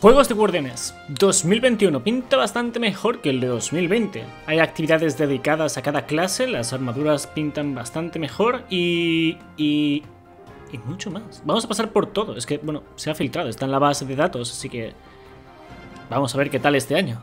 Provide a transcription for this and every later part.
Juegos de Guardianes 2021 pinta bastante mejor que el de 2020. Hay actividades dedicadas a cada clase, las armaduras pintan bastante mejor y, y y mucho más. Vamos a pasar por todo. Es que, bueno, se ha filtrado, está en la base de datos, así que vamos a ver qué tal este año.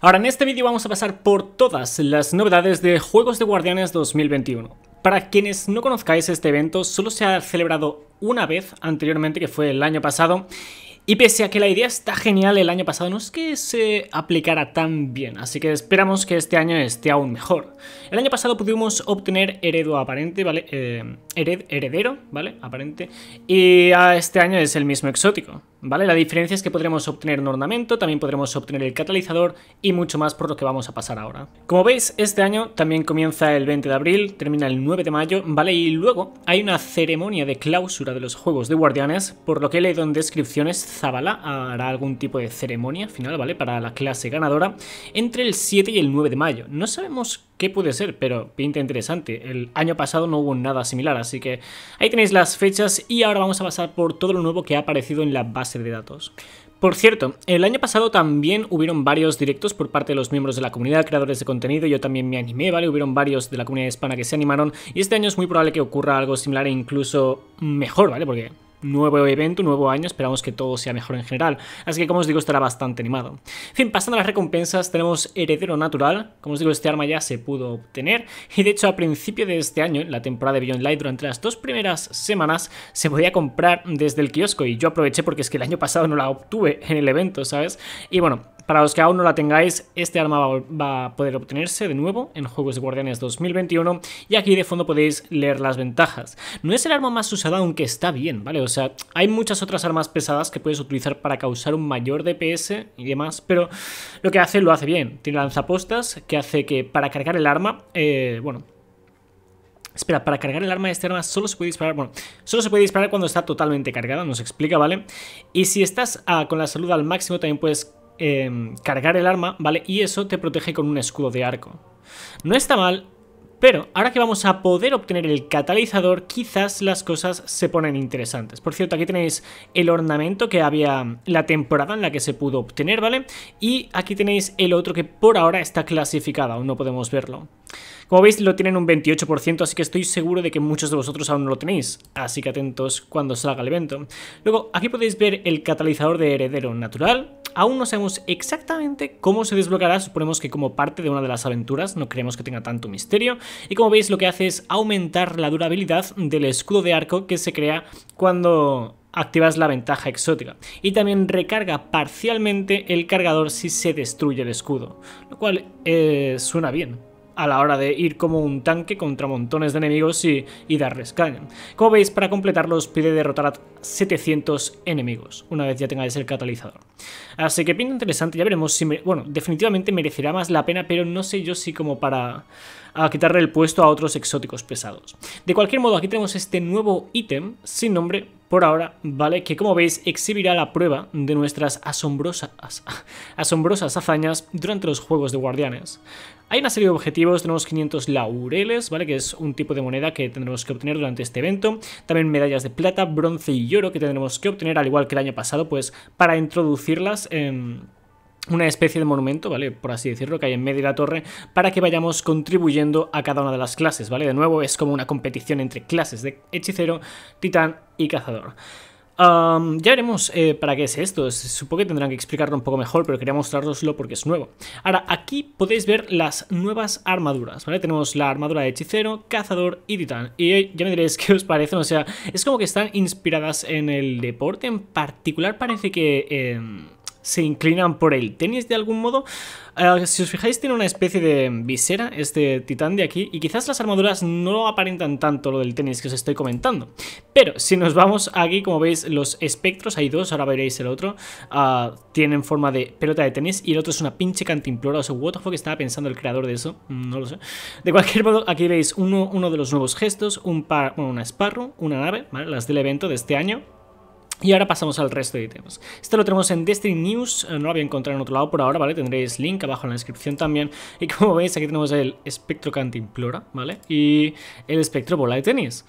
Ahora, en este vídeo vamos a pasar por todas las novedades de Juegos de Guardianes 2021. Para quienes no conozcáis este evento, solo se ha celebrado una vez anteriormente, que fue el año pasado, y pese a que la idea está genial el año pasado, no es que se aplicara tan bien, así que esperamos que este año esté aún mejor. El año pasado pudimos obtener heredo aparente, ¿vale? Eh, heredero, ¿vale? Aparente. Y este año es el mismo exótico. ¿Vale? La diferencia es que podremos obtener un ornamento, también podremos obtener el catalizador y mucho más por lo que vamos a pasar ahora. Como veis, este año también comienza el 20 de abril, termina el 9 de mayo, ¿vale? Y luego hay una ceremonia de clausura de los Juegos de Guardianes, por lo que he leído en descripciones, Zabala hará algún tipo de ceremonia final, ¿vale? Para la clase ganadora, entre el 7 y el 9 de mayo. No sabemos qué puede ser, pero pinta interesante. El año pasado no hubo nada similar, así que ahí tenéis las fechas y ahora vamos a pasar por todo lo nuevo que ha aparecido en la base de datos. Por cierto, el año pasado también hubieron varios directos por parte de los miembros de la comunidad, creadores de contenido, yo también me animé, ¿vale? Hubieron varios de la comunidad hispana que se animaron y este año es muy probable que ocurra algo similar e incluso mejor, ¿vale? Porque nuevo evento, nuevo año, esperamos que todo sea mejor en general. Así que como os digo, estará bastante animado. En fin, pasando a las recompensas, tenemos Heredero Natural. Como os digo, este arma ya se pudo obtener. Y de hecho, a principio de este año, en la temporada de Beyond Light, durante las dos primeras semanas, se podía comprar desde el kiosco. Y yo aproveché porque es que el año pasado no la obtuve en el evento, ¿sabes? Y bueno, para los que aún no la tengáis, este arma va a poder obtenerse de nuevo en Juegos de Guardianes 2021. Y aquí de fondo podéis leer las ventajas. No es el arma más usada, aunque está bien, ¿vale? O sea, hay muchas otras armas pesadas que puedes utilizar para causar un mayor DPS y demás, pero lo que hace lo hace bien. Tiene lanzapostas que hace que para cargar el arma, eh, bueno, Espera, para cargar el arma de este arma solo se puede disparar, bueno, solo se puede disparar cuando está totalmente cargada, nos explica, ¿vale? Y si estás ah, con la salud al máximo también puedes eh, cargar el arma, ¿vale? Y eso te protege con un escudo de arco. No está mal, pero ahora que vamos a poder obtener el catalizador, quizás las cosas se ponen interesantes. Por cierto, aquí tenéis el ornamento que había la temporada en la que se pudo obtener, ¿vale? Y aquí tenéis el otro que por ahora está clasificado, aún no podemos verlo. Como veis lo tienen un 28%, así que estoy seguro de que muchos de vosotros aún no lo tenéis, así que atentos cuando salga el evento. Luego, aquí podéis ver el catalizador de heredero natural, Aún no sabemos exactamente cómo se desbloqueará, suponemos que como parte de una de las aventuras, no creemos que tenga tanto misterio, y como veis lo que hace es aumentar la durabilidad del escudo de arco que se crea cuando activas la ventaja exótica, y también recarga parcialmente el cargador si se destruye el escudo, lo cual eh, suena bien a la hora de ir como un tanque contra montones de enemigos y, y darles caña. Como veis, para completarlos pide derrotar a 700 enemigos, una vez ya tengáis el catalizador. Así que pinta interesante, ya veremos si... Bueno, definitivamente merecerá más la pena, pero no sé yo si como para quitarle el puesto a otros exóticos pesados. De cualquier modo, aquí tenemos este nuevo ítem sin nombre por ahora, ¿vale? Que como veis exhibirá la prueba de nuestras asombrosas, asombrosas hazañas durante los Juegos de Guardianes. Hay una serie de objetivos, tenemos 500 laureles, ¿vale? Que es un tipo de moneda que tendremos que obtener durante este evento. También medallas de plata, bronce y oro que tendremos que obtener, al igual que el año pasado, pues para introducirlas en una especie de monumento, ¿vale? Por así decirlo, que hay en medio de la torre, para que vayamos contribuyendo a cada una de las clases, ¿vale? De nuevo, es como una competición entre clases de hechicero, titán y cazador. ya veremos eh, para qué es esto. Supongo que tendrán que explicarlo un poco mejor, pero quería mostraroslo porque es nuevo. Ahora, aquí podéis ver las nuevas armaduras, ¿vale? Tenemos la armadura de hechicero, cazador y titán. Y eh, ya me diréis qué os parecen. O sea, es como que están inspiradas en el deporte. En particular parece que... Em, se inclinan por el tenis de algún modo. Eh, si os fijáis, tiene una especie de visera este titán de aquí, y quizás las armaduras no aparentan tanto lo del tenis que os estoy comentando. Pero si nos vamos aquí, como veis, los espectros, hay dos, ahora veréis el otro, ah, tienen forma de pelota de tenis, y el otro es una pinche cantimplora, o sea, what the estaba pensando el creador de eso, no lo sé. De cualquier modo, aquí veis uno, de los nuevos gestos, un par, una Sparrow, una nave, ¿vale? las del evento de este año, y ahora pasamos al resto de temas. Este lo tenemos en Destiny News, eh, no lo había encontrado en otro lado por ahora, ¿vale? Tendréis link abajo en la descripción también. Y como veis, aquí tenemos el espectro cantimplora, ¿vale? Y el espectro bola de tenis.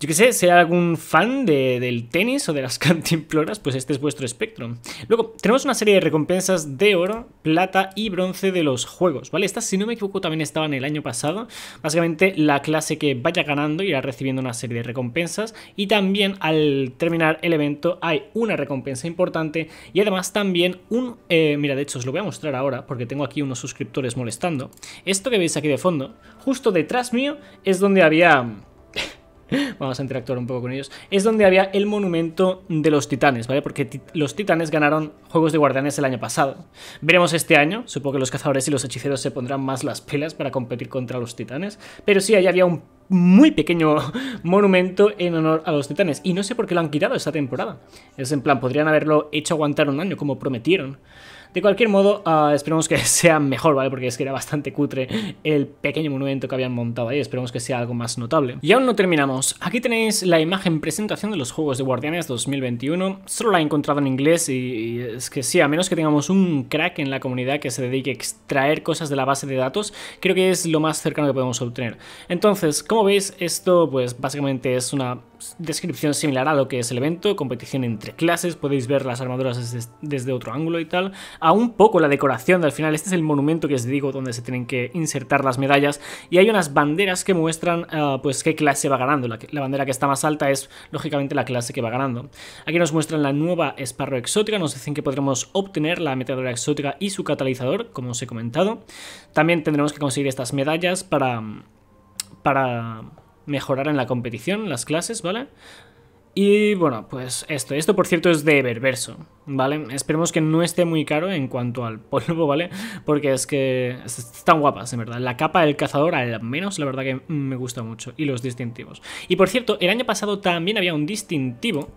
Yo que sé, sea algún fan del tenis o de las cantimploras, pues este es vuestro espectro. Luego, tenemos una serie de recompensas de oro, plata y bronce de los juegos, ¿vale? Estas, si no me equivoco, también estaban el año pasado. Básicamente, la clase que vaya ganando irá recibiendo una serie de recompensas y también al terminar el evento hay una recompensa importante y además también un... Eh, mira, de hecho, os lo voy a mostrar ahora porque tengo aquí unos suscriptores molestando. Esto que veis aquí de fondo, justo detrás mío, es donde había Vamos a interactuar un poco con ellos. Es donde había el monumento de los titanes, ¿vale? Porque los titanes ganaron Juegos de Guardianes el año pasado. Veremos este año. Supongo que los cazadores y los hechiceros se pondrán más las pelas para competir contra los titanes. Pero sí, ahí había un muy pequeño monumento en honor a los titanes. Y no sé por qué lo han quitado esta temporada. Es en plan, podrían haberlo hecho aguantar un año, como prometieron. De cualquier modo, ah, esperemos que sea mejor, ¿vale? Porque es que era bastante cutre el pequeño monumento que habían montado ahí. Esperemos que sea algo más notable. Y aún no terminamos. Aquí tenéis la imagen presentación de los juegos de Guardianes 2021. Solo la he encontrado en inglés y es que sí, a menos que tengamos un crack en la comunidad que se dedique a extraer cosas de la base de datos, creo que es lo más cercano que podemos obtener. Entonces, como veis, esto pues básicamente es una descripción similar a lo que es el evento, competición entre clases, podéis ver las armaduras desde, otro ángulo y tal, a un poco la decoración al final, este es el monumento que os digo donde se tienen que insertar las medallas y hay unas banderas que muestran eh, pues qué clase va ganando, la, bandera que está más alta es lógicamente la clase que va ganando. Aquí nos muestran la nueva Esparro Exótica, nos dicen que podremos obtener la metadora exótica y su catalizador, como os he comentado. También tendremos que conseguir estas medallas para... para mejorar en la competición, las clases, ¿vale? Y bueno, pues esto. Esto, por cierto, es de Eververso, ¿vale? Esperemos que no esté muy caro en cuanto al polvo, ¿vale? Porque es que están guapas, en verdad. La capa del cazador, al menos, la verdad que me gusta mucho. Y los distintivos. Y por cierto, el año pasado también había un distintivo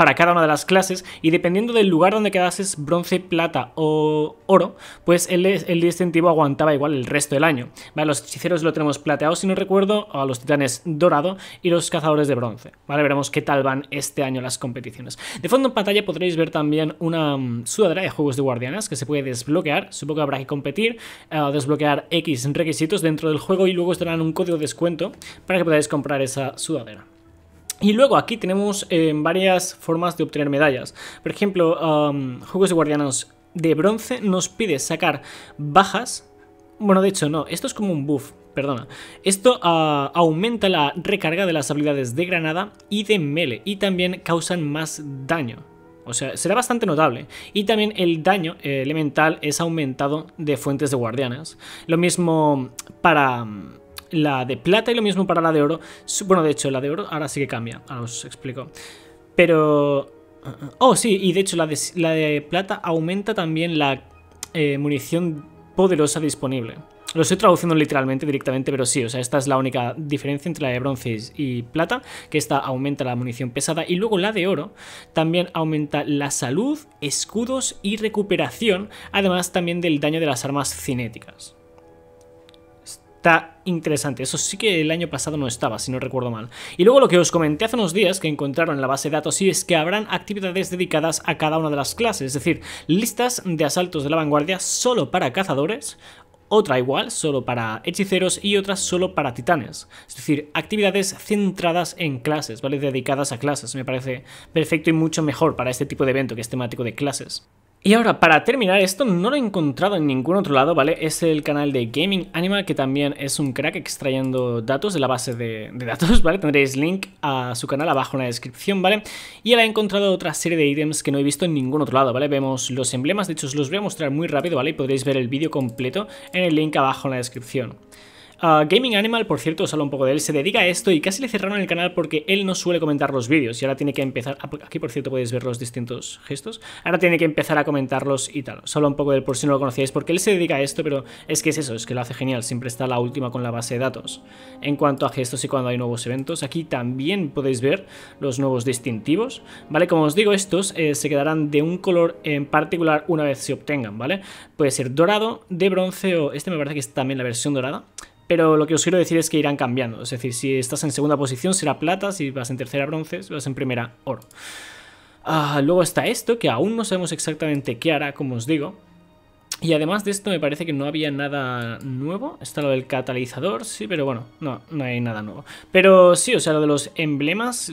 para cada una de las clases y dependiendo del lugar donde quedases bronce, plata o oro, pues el, el distintivo aguantaba igual el resto del año. ¿vale? Los hechiceros lo tenemos plateado, si no recuerdo, a los titanes dorado y los cazadores de bronce. ¿vale? Veremos qué tal van este año las competiciones. De fondo en pantalla podréis ver también una mm, sudadera de juegos de guardianas que se puede desbloquear. Supongo que habrá que competir, eh, desbloquear X requisitos dentro del juego y luego os darán un código de descuento para que podáis comprar esa sudadera. Y luego aquí tenemos em, varias formas de obtener medallas. Por ejemplo, Juegos de Guardianos de Bronce nos pide sacar bajas. Bueno, de hecho, no, esto es como un buff, perdona. Esto ah, aumenta la recarga de las habilidades de granada y de Mele y también causan más daño. O sea, será bastante notable. Y también el daño eh, elemental es aumentado de fuentes de guardianas. Lo mismo para la de plata y lo mismo para la de oro. Bueno, de hecho, la de oro ahora sí que cambia, ahora os explico. Pero... Uh, uh, oh, sí, y de hecho la de, plata aumenta también la eh, munición poderosa disponible. Lo estoy traduciendo literalmente directamente, pero sí, o sea, esta es la única diferencia entre la de bronce y plata, que esta aumenta la munición pesada y luego la de oro también aumenta la salud, escudos y recuperación, además también del daño de las armas cinéticas está interesante. Eso sí que el año pasado no estaba, si no recuerdo mal. Y luego lo que os comenté hace unos días que encontraron en la base de datos y es que habrán actividades dedicadas a cada una de las clases, es decir, listas de asaltos de la vanguardia solo para cazadores, otra igual solo para hechiceros y otra solo para titanes. Es decir, actividades centradas en clases, ¿vale? Dedicadas a clases. Me parece perfecto y mucho mejor para este tipo de evento que es temático de clases. Y ahora, para terminar, esto no lo he encontrado en ningún otro lado, ¿vale? Es el canal de Gaming Animal que también es un crack extrayendo datos de la base de, de datos, ¿vale? Tendréis link a su canal abajo en la descripción, ¿vale? Y él ha encontrado otra serie de ítems que no he visto en ningún otro lado, ¿vale? Vemos los emblemas, de hecho os los voy a mostrar muy rápido, ¿vale? Y podréis ver el vídeo completo en el link abajo en la descripción. Ah, Gaming Animal, por cierto, os hablo un poco de él, se dedica a esto y casi le cerraron el canal porque él no suele comentar los vídeos y ahora tiene que empezar... Aquí, por cierto, podéis ver los distintos gestos. Ahora tiene que empezar a comentarlos y tal. Os hablo un poco de él por si no lo conocíais porque él se dedica a esto, pero es que es eso, es que lo hace genial. Siempre está la última con la base de datos. En cuanto a gestos y cuando hay nuevos eventos, aquí también podéis ver los nuevos distintivos, ¿vale? Como os digo, estos eh, se quedarán de un color en particular una vez se obtengan, ¿vale? Puede ser dorado, de bronce o este me parece que es también la versión dorada. Pero lo que os quiero decir es que irán cambiando. Es decir, si estás en segunda posición será plata, si vas en tercera bronce, si vas en primera oro. Ah, luego está esto, que aún no sabemos exactamente qué hará, como os digo. Y además de esto me parece que no había nada nuevo. Está lo del catalizador, sí, pero bueno, no, no hay nada nuevo. Pero sí, o sea, lo de los emblemas,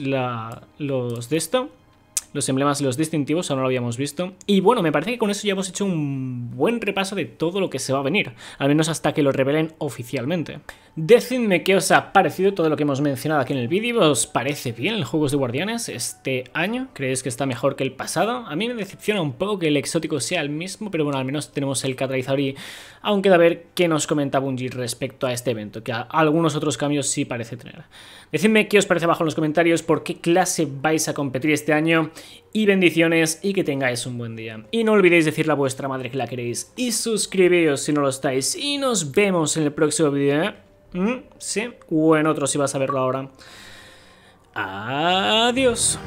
los de esto, los emblemas, los distintivos, aún no lo habíamos visto. Y bueno, me parece que con eso ya hemos hecho un buen repaso de todo lo que se va a venir, al menos hasta que lo revelen oficialmente. Decidme qué os ha parecido todo lo que hemos mencionado aquí en el vídeo, ¿os parece bien el Juegos de Guardianes este año? ¿Creéis que está mejor que el pasado? A mí me decepciona un poco que el exótico sea el mismo, pero bueno, al menos tenemos el catalizador y aún queda ver qué nos comenta Bungie respecto a este evento, que algunos otros cambios sí parece tener. Decidme qué os parece abajo en los comentarios, por qué clase vais a competir este año y bendiciones y que tengáis un buen día. Y no olvidéis decirle a vuestra madre que la queréis y suscribiros si no lo estáis y nos vemos en el próximo vídeo, ¿eh? mm, ¿Sí? O en otro si vas a verlo ahora. Adiós.